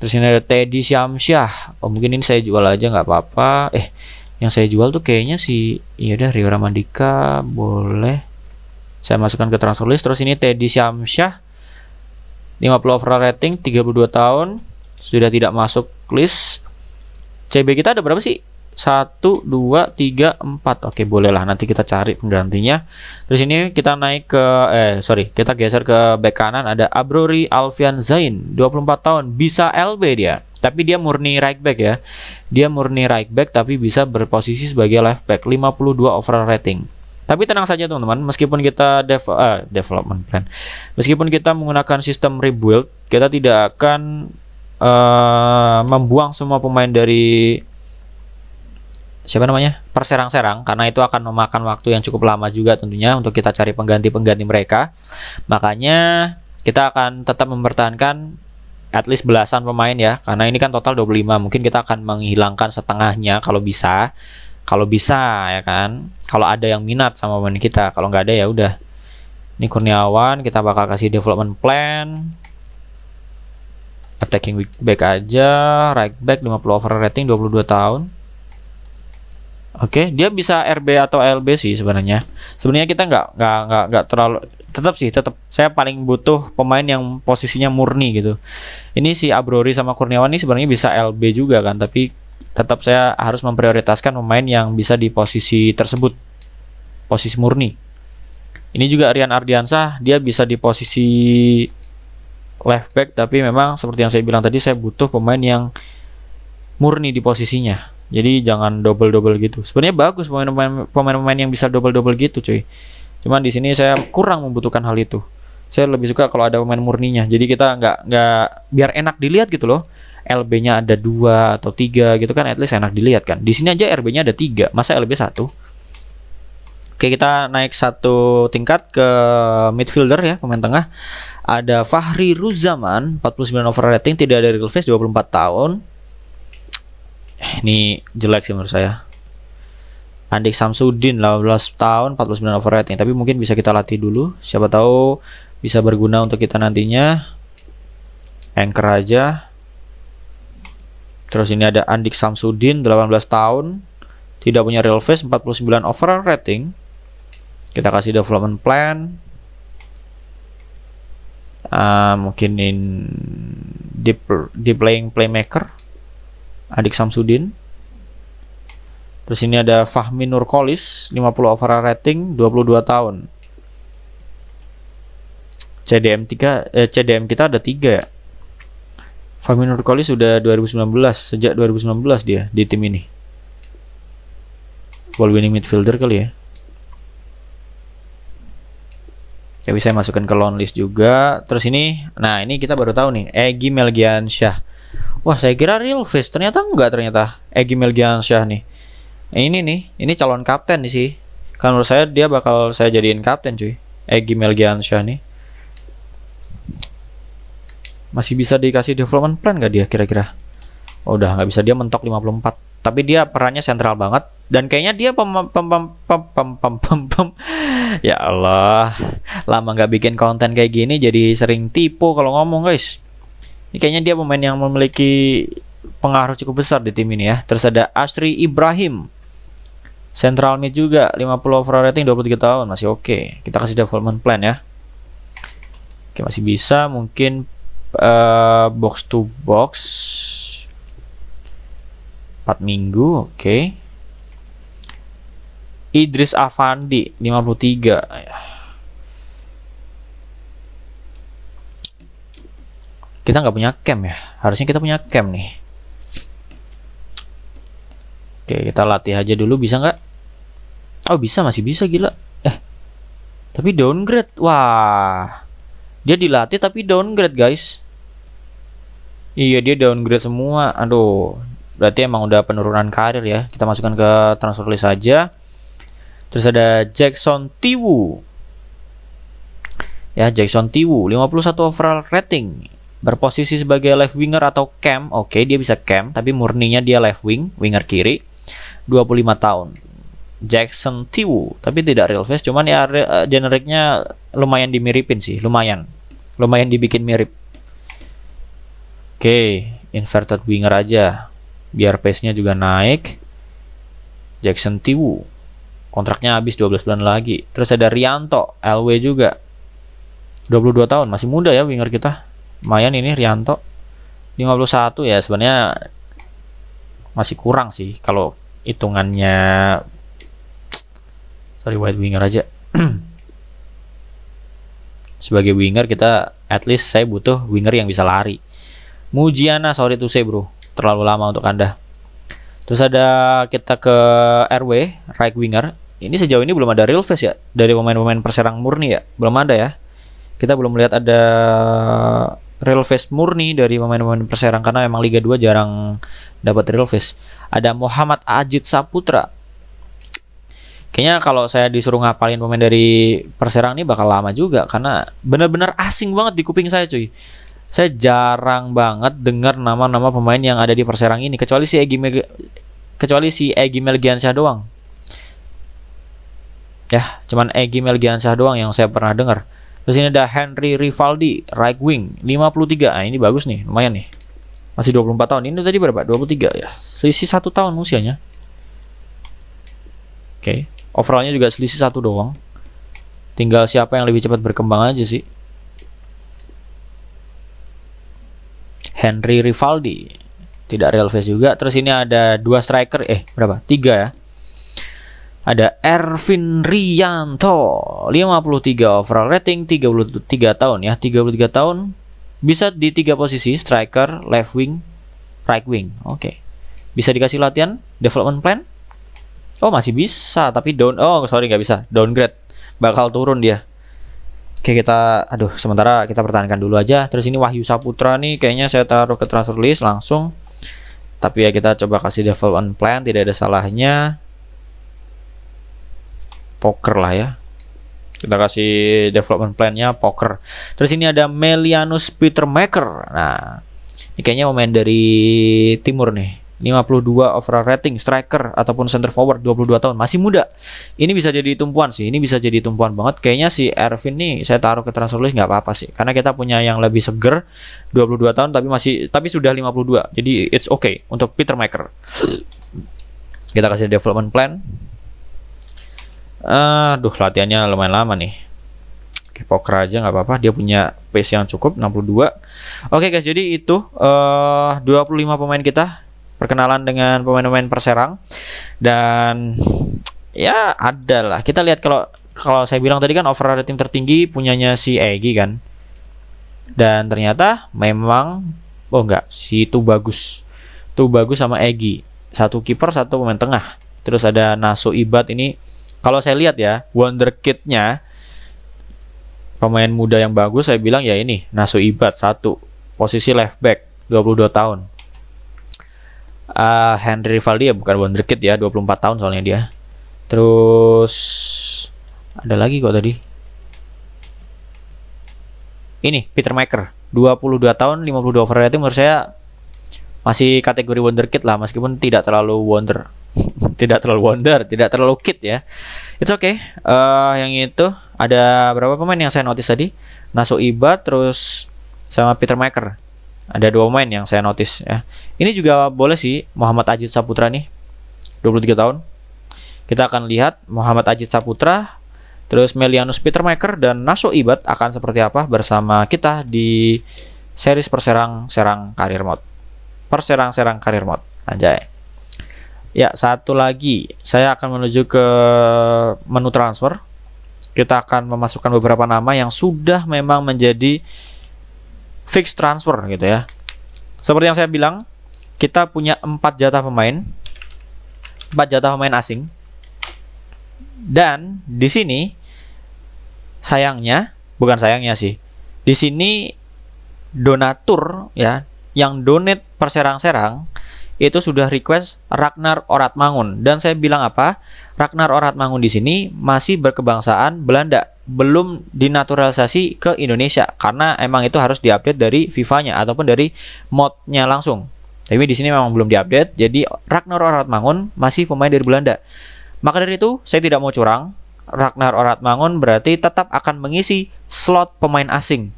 Terus ini ada Teddy Syamsyah. Oh, mungkin ini saya jual aja nggak apa-apa. Eh, yang saya jual tuh kayaknya si iya udah Rio Ramadika boleh saya masukkan ke transfer list terus ini Teddy Syamsyah 50 overall rating 32 tahun sudah tidak masuk list CB kita ada berapa sih 1, 2, 3, 4 Oke bolehlah nanti kita cari penggantinya Terus ini kita naik ke Eh sorry kita geser ke back kanan Ada Abrori Alfian Zain 24 tahun bisa LB dia Tapi dia murni right back ya Dia murni right back tapi bisa berposisi sebagai left back 52 overall rating tapi tenang saja teman-teman, meskipun kita dev, uh, development plan, meskipun kita menggunakan sistem rebuild, kita tidak akan uh, membuang semua pemain dari siapa namanya perserang-serang karena itu akan memakan waktu yang cukup lama juga tentunya untuk kita cari pengganti-pengganti mereka makanya kita akan tetap mempertahankan at least belasan pemain ya karena ini kan total 25 mungkin kita akan menghilangkan setengahnya kalau bisa kalau bisa ya kan kalau ada yang minat sama pemain kita kalau nggak ada ya udah ini Kurniawan kita bakal kasih development plan attacking back aja right back 50 over rating 22 tahun Oke, okay, dia bisa RB atau LB sih sebenarnya. Sebenarnya kita nggak nggak nggak nggak terlalu tetap sih tetap saya paling butuh pemain yang posisinya murni gitu. Ini si Abrori sama Kurniawan ini sebenarnya bisa LB juga kan, tapi tetap saya harus memprioritaskan pemain yang bisa di posisi tersebut. Posisi murni. Ini juga Rian Ardiansah, dia bisa di posisi left back tapi memang seperti yang saya bilang tadi saya butuh pemain yang murni di posisinya. Jadi jangan double-double gitu. Sebenarnya bagus pemain-pemain pemain-pemain yang bisa double-double gitu, cuy. Cuman di sini saya kurang membutuhkan hal itu. Saya lebih suka kalau ada pemain murninya. Jadi kita nggak nggak biar enak dilihat gitu loh. LB-nya ada dua atau tiga gitu kan, at least enak dilihat kan. Di sini aja RB-nya ada tiga, masa LB satu? Oke kita naik satu tingkat ke midfielder ya pemain tengah. Ada Fahri Ruzaman 49 overrating tidak ada real face 24 tahun eh, ini jelek sih menurut saya Andik Samsudin 18 tahun 49 overrating tapi mungkin bisa kita latih dulu siapa tahu bisa berguna untuk kita nantinya anchor aja terus ini ada Andik Samsudin 18 tahun tidak punya real face 49 overall rating kita kasih development plan uh, mungkin in deep deep playing playmaker Adik Samsudin. Terus ini ada Fahmi Nurkolis, 50 overall rating, 22 tahun. CDM 3 eh, CDM kita ada 3 ya. Fahmi Nurkolis sudah 2019, sejak 2019 dia di tim ini. Ball winning midfielder kali ya. Tapi saya masukkan ke loan list juga. Terus ini, nah ini kita baru tahu nih, Egi Melgiansyah. Wah saya kira real face ternyata enggak ternyata Egy Melgiansyah nih. Ini nih, ini calon kapten nih sih. Kan menurut saya dia bakal saya jadiin kapten cuy. Egy Melgiansyah nih. Masih bisa dikasih development plan gak dia kira-kira? Oh, udah nggak bisa dia mentok 54. Tapi dia perannya sentral banget dan kayaknya dia pem pem pem pem pem pem, pem, pem. ya Allah lama nggak bikin konten kayak gini jadi sering tipu kalau ngomong guys ini kayaknya dia pemain yang memiliki pengaruh cukup besar di tim ini ya. Terus ada Asri Ibrahim. Central mid juga 50 over rating 23 tahun masih oke. Okay. Kita kasih development plan ya. Oke, masih bisa mungkin uh, box to box 4 minggu, oke. Okay. Idris Afandi 53. ya. kita nggak punya cam ya harusnya kita punya cam nih oke kita latih aja dulu bisa nggak oh bisa masih bisa gila eh tapi downgrade wah dia dilatih tapi downgrade guys iya dia downgrade semua aduh berarti emang udah penurunan karir ya kita masukkan ke transfer list aja terus ada Jackson Tiwu ya Jackson Tiwu 51 overall rating Berposisi sebagai left winger atau cam, oke okay, dia bisa cam, tapi murninya dia left wing, winger kiri, 25 tahun. Jackson Tiwu, tapi tidak real face, cuman ya eh, generiknya lumayan dimiripin sih, lumayan. Lumayan dibikin mirip. Oke, okay, inverted winger aja. Biar pace-nya juga naik. Jackson Tiwu. Kontraknya habis 12 bulan lagi. Terus ada Rianto, LW juga. 22 tahun, masih muda ya winger kita lumayan ini Rianto 51 ya sebenarnya masih kurang sih kalau hitungannya sorry wide winger aja sebagai winger kita at least saya butuh winger yang bisa lari Mujiana sorry to saya bro terlalu lama untuk anda terus ada kita ke RW right winger ini sejauh ini belum ada real face ya dari pemain-pemain perserang murni ya belum ada ya kita belum melihat ada real face murni dari pemain-pemain Perserang karena memang Liga 2 jarang dapat real face. Ada Muhammad Ajid Saputra. Kayaknya kalau saya disuruh ngapalin pemain dari Perserang ini bakal lama juga karena benar-benar asing banget di kuping saya, cuy. Saya jarang banget dengar nama-nama pemain yang ada di Perserang ini kecuali si Egi kecuali si Egi Melgiansyah doang. Ya, cuman Egi Melgiansyah doang yang saya pernah dengar. Terus ini ada Henry Rivaldi, right wing, 53. Nah, ini bagus nih, lumayan nih. Masih 24 tahun. Ini tadi berapa? 23 ya. Selisih satu tahun usianya. Oke. Okay. Overallnya juga selisih satu doang. Tinggal siapa yang lebih cepat berkembang aja sih. Henry Rivaldi. Tidak real face juga. Terus ini ada dua striker. Eh, berapa? 3 ya. Ada Ervin Rianto, 53 overall rating, 33 tahun ya, 33 tahun. Bisa di tiga posisi, striker, left wing, right wing. Oke. Okay. Bisa dikasih latihan development plan? Oh, masih bisa, tapi down oh sorry nggak bisa, downgrade. Bakal turun dia. Oke, okay, kita aduh sementara kita pertahankan dulu aja. Terus ini Wahyu Saputra nih kayaknya saya taruh ke transfer list langsung. Tapi ya kita coba kasih development plan, tidak ada salahnya poker lah ya kita kasih development plan-nya poker. Terus ini ada Melianus Petermaker. Nah, ini kayaknya pemain dari timur nih. 52 overall rating striker ataupun center forward 22 tahun masih muda ini bisa jadi tumpuan sih ini bisa jadi tumpuan banget kayaknya si Ervin nih saya taruh ke transfer list nggak apa-apa sih karena kita punya yang lebih seger 22 tahun tapi masih tapi sudah 52 jadi it's okay untuk Peter Maker kita kasih development plan Eh, aduh latihannya lumayan lama nih Oke, poker aja nggak apa-apa. Dia punya pace yang cukup 62. Oke guys, jadi itu eh, uh, 25 pemain kita perkenalan dengan pemain-pemain Perserang dan ya ada lah. Kita lihat kalau kalau saya bilang tadi kan overall tim tertinggi punyanya si Egi kan. Dan ternyata memang oh enggak, si itu bagus. Tuh bagus sama Egi. Satu kiper, satu pemain tengah. Terus ada Naso Ibad ini kalau saya lihat ya, wonder kidnya pemain muda yang bagus saya bilang ya ini Nasu Ibat satu posisi left back 22 tahun uh, Henry Rivaldi ya bukan wonder kid ya 24 tahun soalnya dia terus ada lagi kok tadi ini Peter Maker 22 tahun 52 overrating menurut saya masih kategori wonder wonderkid lah meskipun tidak terlalu wonder tidak terlalu wonder, tidak terlalu kit ya. It's okay. Uh, yang itu ada berapa pemain yang saya notice tadi? Naso Iba terus sama Peter Maker. Ada dua pemain yang saya notice ya. Ini juga boleh sih Muhammad Ajid Saputra nih. 23 tahun. Kita akan lihat Muhammad Ajid Saputra Terus Melianus Peter Petermaker dan Naso Ibat akan seperti apa bersama kita di series Perserang Serang Karir mod, Perserang Serang Karir mod, Anjay. Ya, satu lagi. Saya akan menuju ke menu transfer. Kita akan memasukkan beberapa nama yang sudah memang menjadi fix transfer gitu ya. Seperti yang saya bilang, kita punya empat jatah pemain. empat jatah pemain asing. Dan di sini sayangnya, bukan sayangnya sih. Di sini donatur ya yang donate perserang serang itu sudah request Ragnar Oratmangun dan saya bilang apa? Ragnar Oratmangun di sini masih berkebangsaan Belanda, belum dinaturalisasi ke Indonesia karena emang itu harus diupdate dari FIFA-nya ataupun dari mod-nya langsung. Tapi di sini memang belum diupdate, jadi Ragnar Oratmangun masih pemain dari Belanda. Maka dari itu, saya tidak mau curang. Ragnar Oratmangun berarti tetap akan mengisi slot pemain asing.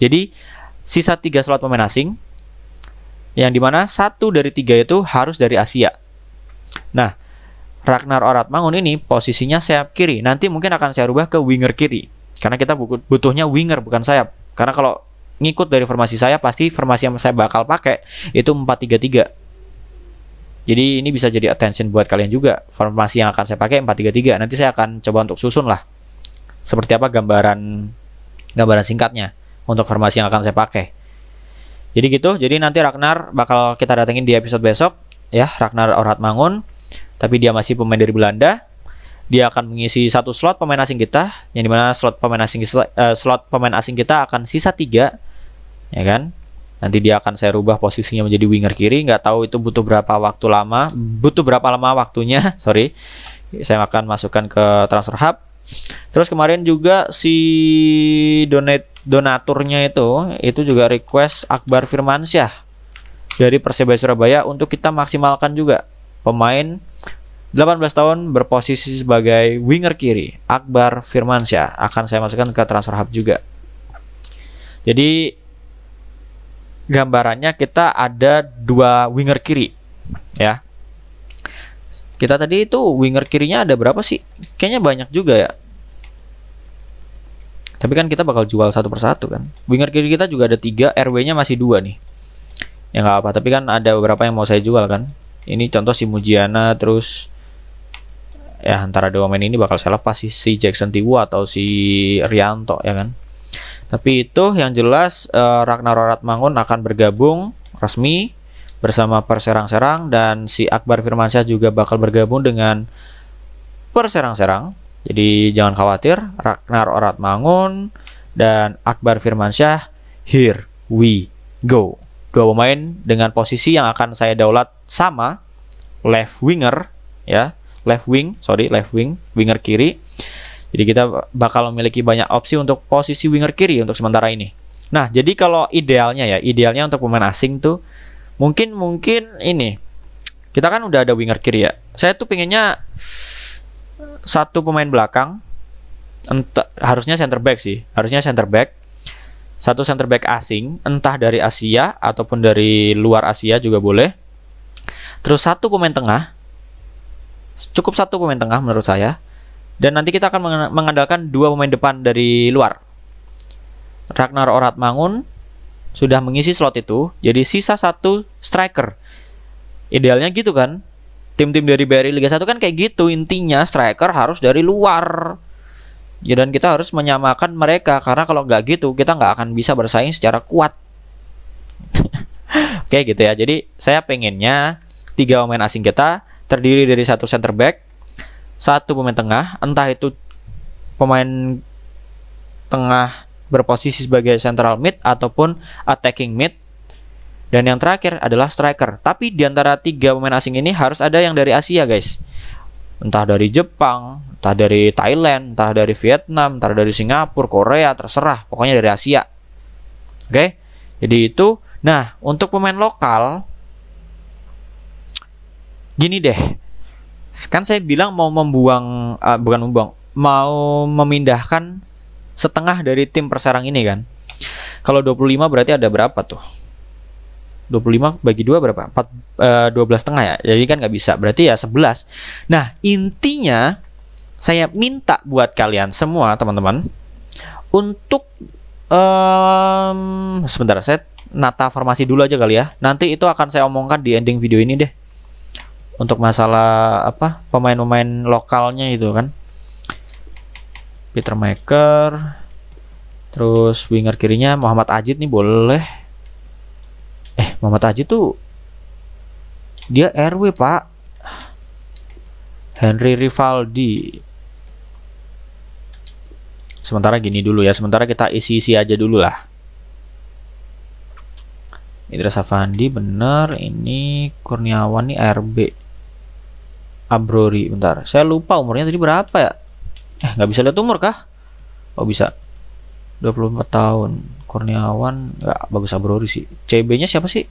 Jadi, sisa tiga slot pemain asing yang dimana satu dari tiga itu harus dari Asia. Nah, Ragnar Orat Oratmangun ini posisinya sayap kiri. Nanti mungkin akan saya rubah ke winger kiri. Karena kita butuhnya winger bukan sayap. Karena kalau ngikut dari formasi saya pasti formasi yang saya bakal pakai itu 433. Jadi ini bisa jadi attention buat kalian juga. Formasi yang akan saya pakai 433. Nanti saya akan coba untuk susun lah. Seperti apa gambaran gambaran singkatnya untuk formasi yang akan saya pakai. Jadi gitu, jadi nanti Ragnar bakal kita datengin di episode besok ya, Ragnar Mangun, Tapi dia masih pemain dari Belanda. Dia akan mengisi satu slot pemain asing kita, yang dimana slot pemain asing eh, slot pemain asing kita akan sisa tiga, ya kan? Nanti dia akan saya rubah posisinya menjadi winger kiri. Nggak tahu itu butuh berapa waktu lama, butuh berapa lama waktunya. Sorry, saya akan masukkan ke transfer hub Terus kemarin juga si donat donaturnya itu itu juga request Akbar Firmansyah dari Persebaya Surabaya untuk kita maksimalkan juga pemain 18 tahun berposisi sebagai winger kiri Akbar Firmansyah akan saya masukkan ke transfer hub juga. Jadi gambarannya kita ada dua winger kiri ya. Kita tadi itu winger kirinya ada berapa sih? Kayaknya banyak juga ya. Tapi kan kita bakal jual satu persatu kan. Winger kiri kita juga ada tiga, RW-nya masih dua nih. Ya nggak apa, tapi kan ada beberapa yang mau saya jual kan. Ini contoh si Mujiana, terus ya antara dua main ini bakal saya lepas sih si Jackson Tiwa atau si Rianto ya kan. Tapi itu yang jelas uh, eh, Ragnarok Ratmangun akan bergabung resmi bersama Perserang Serang dan si Akbar Firmansyah juga bakal bergabung dengan Perserang Serang. Jadi jangan khawatir, Ragnar Mangun dan Akbar Firmansyah here we go. Dua pemain dengan posisi yang akan saya daulat sama left winger ya, left wing, sorry left wing, winger kiri. Jadi kita bakal memiliki banyak opsi untuk posisi winger kiri untuk sementara ini. Nah, jadi kalau idealnya ya, idealnya untuk pemain asing tuh Mungkin mungkin ini kita kan udah ada winger kiri ya. Saya tuh pengennya satu pemain belakang entah harusnya center back sih, harusnya center back. Satu center back asing, entah dari Asia ataupun dari luar Asia juga boleh. Terus satu pemain tengah. Cukup satu pemain tengah menurut saya. Dan nanti kita akan mengandalkan dua pemain depan dari luar. Ragnar Orat Mangun sudah mengisi slot itu, jadi sisa satu striker. Idealnya gitu kan? Tim-tim dari BRI Liga 1 kan kayak gitu, intinya striker harus dari luar. Ya dan kita harus menyamakan mereka karena kalau nggak gitu kita nggak akan bisa bersaing secara kuat. Oke gitu ya. Jadi saya pengennya tiga pemain asing kita terdiri dari satu center back, satu pemain tengah, entah itu pemain tengah berposisi sebagai central mid ataupun attacking mid. Dan yang terakhir adalah striker. Tapi di antara tiga pemain asing ini harus ada yang dari Asia, guys. Entah dari Jepang, entah dari Thailand, entah dari Vietnam, entah dari Singapura, Korea, terserah. Pokoknya dari Asia. Oke? Okay? Jadi itu. Nah, untuk pemain lokal gini deh. Kan saya bilang mau membuang uh, bukan membuang, mau memindahkan setengah dari tim Perserang ini kan. Kalau 25 berarti ada berapa tuh? 25 bagi 2 berapa? 4, e, 12 setengah ya. Jadi kan nggak bisa. Berarti ya 11. Nah, intinya saya minta buat kalian semua teman-teman untuk um, sebentar saya nata formasi dulu aja kali ya. Nanti itu akan saya omongkan di ending video ini deh. Untuk masalah apa? Pemain-pemain lokalnya itu kan. Peter Maker terus winger kirinya Muhammad Ajid nih boleh eh Muhammad Ajid tuh dia RW pak Henry Rivaldi sementara gini dulu ya sementara kita isi-isi aja dulu lah Indra Safandi bener ini Kurniawan nih RB Abrori bentar saya lupa umurnya tadi berapa ya eh nggak bisa lihat umur kah oh bisa 24 tahun Kurniawan nggak bagus Abrori sih CB nya siapa sih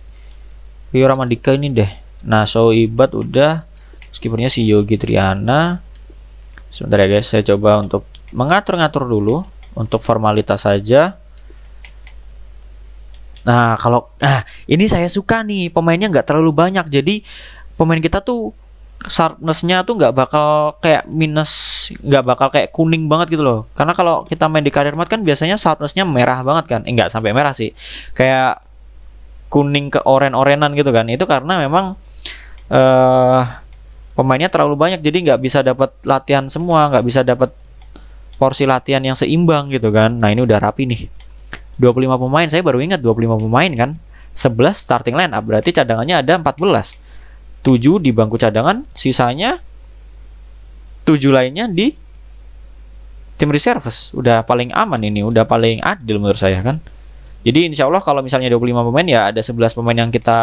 Rio Ramadika ini deh nah so ibat udah Skipernya si Yogi Triana sebentar ya guys saya coba untuk mengatur-ngatur dulu untuk formalitas saja nah kalau nah ini saya suka nih pemainnya nggak terlalu banyak jadi pemain kita tuh sharpnessnya tuh nggak bakal kayak minus nggak bakal kayak kuning banget gitu loh karena kalau kita main di karir mode kan biasanya sharpnessnya merah banget kan enggak eh, sampai merah sih kayak kuning ke oren-orenan gitu kan itu karena memang uh, pemainnya terlalu banyak jadi nggak bisa dapat latihan semua nggak bisa dapat porsi latihan yang seimbang gitu kan nah ini udah rapi nih 25 pemain saya baru ingat 25 pemain kan 11 starting line up berarti cadangannya ada 14 7 di bangku cadangan, sisanya 7 lainnya di tim reserves. Udah paling aman ini, udah paling adil menurut saya kan. Jadi insya Allah kalau misalnya 25 pemain ya ada 11 pemain yang kita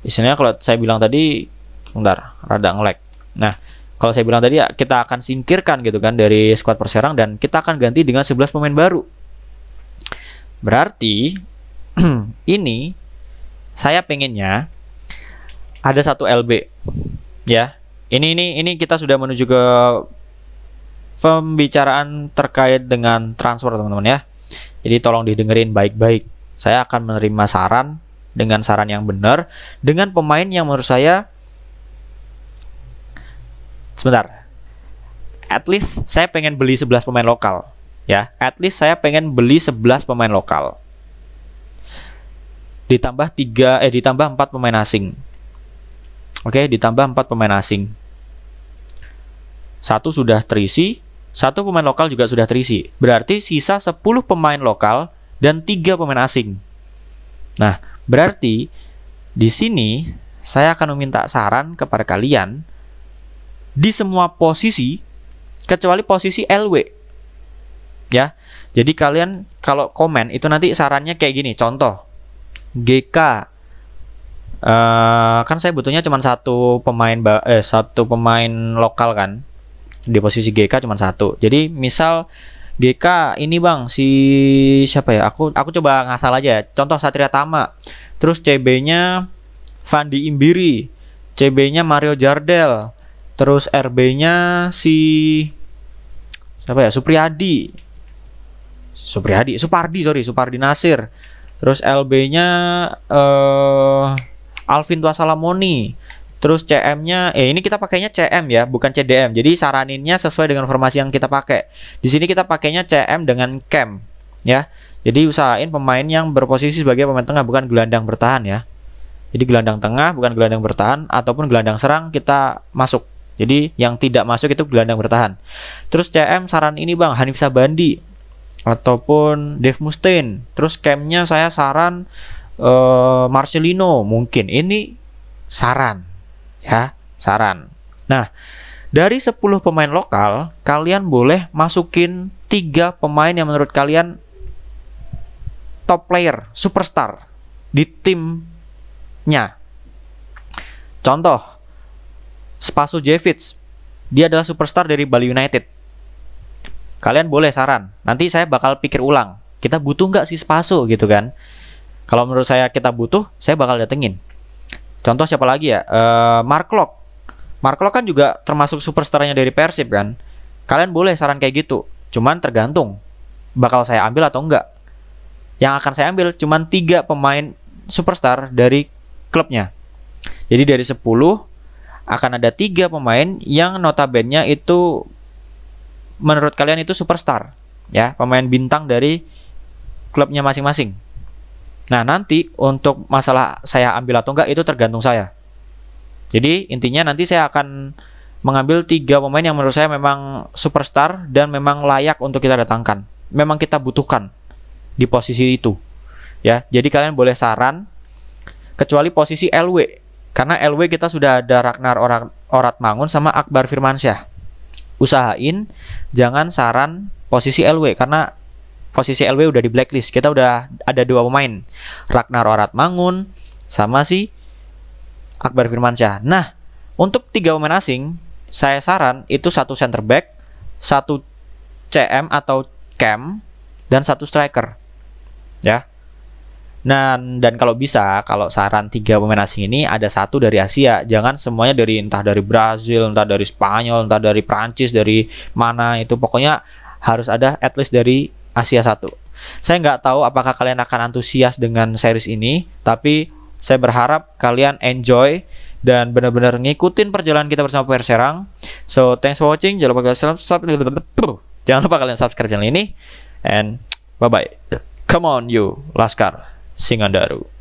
Misalnya kalau saya bilang tadi Bentar, rada ngelag Nah, kalau saya bilang tadi ya kita akan singkirkan gitu kan dari squad Perserang dan kita akan ganti dengan 11 pemain baru. Berarti ini saya pengennya ada satu LB ya ini ini ini kita sudah menuju ke pembicaraan terkait dengan transfer teman-teman ya jadi tolong didengerin baik-baik saya akan menerima saran dengan saran yang benar dengan pemain yang menurut saya sebentar at least saya pengen beli 11 pemain lokal ya at least saya pengen beli 11 pemain lokal ditambah tiga eh ditambah empat pemain asing Oke, ditambah 4 pemain asing. Satu sudah terisi, satu pemain lokal juga sudah terisi. Berarti sisa 10 pemain lokal dan 3 pemain asing. Nah, berarti di sini saya akan meminta saran kepada kalian di semua posisi kecuali posisi LW. Ya. Jadi kalian kalau komen itu nanti sarannya kayak gini, contoh GK uh, kan saya butuhnya cuma satu pemain eh satu pemain lokal kan di posisi GK cuma satu jadi misal GK ini bang si siapa ya aku aku coba ngasal aja ya. contoh Satria Tama terus CB-nya Fandi Imbiri CB-nya Mario Jardel terus RB-nya si siapa ya Supriyadi Supriyadi Supardi sorry Supardi Nasir terus LB-nya eh Alvin Salamoni, Terus CM-nya, eh ini kita pakainya CM ya, bukan CDM. Jadi saraninnya sesuai dengan formasi yang kita pakai. Di sini kita pakainya CM dengan cam, ya. Jadi usahain pemain yang berposisi sebagai pemain tengah bukan gelandang bertahan ya. Jadi gelandang tengah bukan gelandang bertahan ataupun gelandang serang kita masuk. Jadi yang tidak masuk itu gelandang bertahan. Terus CM saran ini Bang Hanif Sabandi ataupun Dave Mustaine. Terus CAM-nya saya saran Eh, Marcelino mungkin. Ini saran ya, saran. Nah, dari 10 pemain lokal, kalian boleh masukin tiga pemain yang menurut kalian top player, superstar di timnya. Contoh, Spaso Jevits dia adalah superstar dari Bali United. Kalian boleh saran, nanti saya bakal pikir ulang. Kita butuh nggak sih Spaso gitu kan? Kalau menurut saya kita butuh, saya bakal datengin. Contoh siapa lagi ya? Uh, Mark Lock. Mark Lock kan juga termasuk superstarnya dari Persib kan. Kalian boleh saran kayak gitu. Cuman tergantung bakal saya ambil atau enggak. Yang akan saya ambil cuman tiga pemain superstar dari klubnya. Jadi dari 10 akan ada tiga pemain yang notabene itu menurut kalian itu superstar ya, pemain bintang dari klubnya masing-masing. Nah, nanti untuk masalah saya ambil atau enggak itu tergantung saya. Jadi, intinya nanti saya akan mengambil tiga pemain yang menurut saya memang superstar dan memang layak untuk kita datangkan. Memang kita butuhkan di posisi itu. Ya, jadi kalian boleh saran kecuali posisi LW. Karena LW kita sudah ada Ragnar Orat, Orat Mangun sama Akbar Firmansyah. Usahain jangan saran posisi LW karena posisi LW udah di blacklist. Kita udah ada dua pemain, Ragnar mangun sama si Akbar Firmansyah. Nah, untuk tiga pemain asing, saya saran itu satu center back, satu CM atau cam, dan satu striker. Ya. Nah, dan kalau bisa, kalau saran tiga pemain asing ini ada satu dari Asia, jangan semuanya dari entah dari Brazil, entah dari Spanyol, entah dari Prancis, dari mana itu pokoknya harus ada at least dari Asia 1. Saya nggak tahu apakah kalian akan antusias dengan series ini, tapi saya berharap kalian enjoy dan benar-benar ngikutin perjalanan kita bersama Serang. So, thanks for watching. Jangan lupa kalian subscribe. Jangan lupa kalian subscribe channel ini and bye-bye. Come on you, Laskar Singandaru.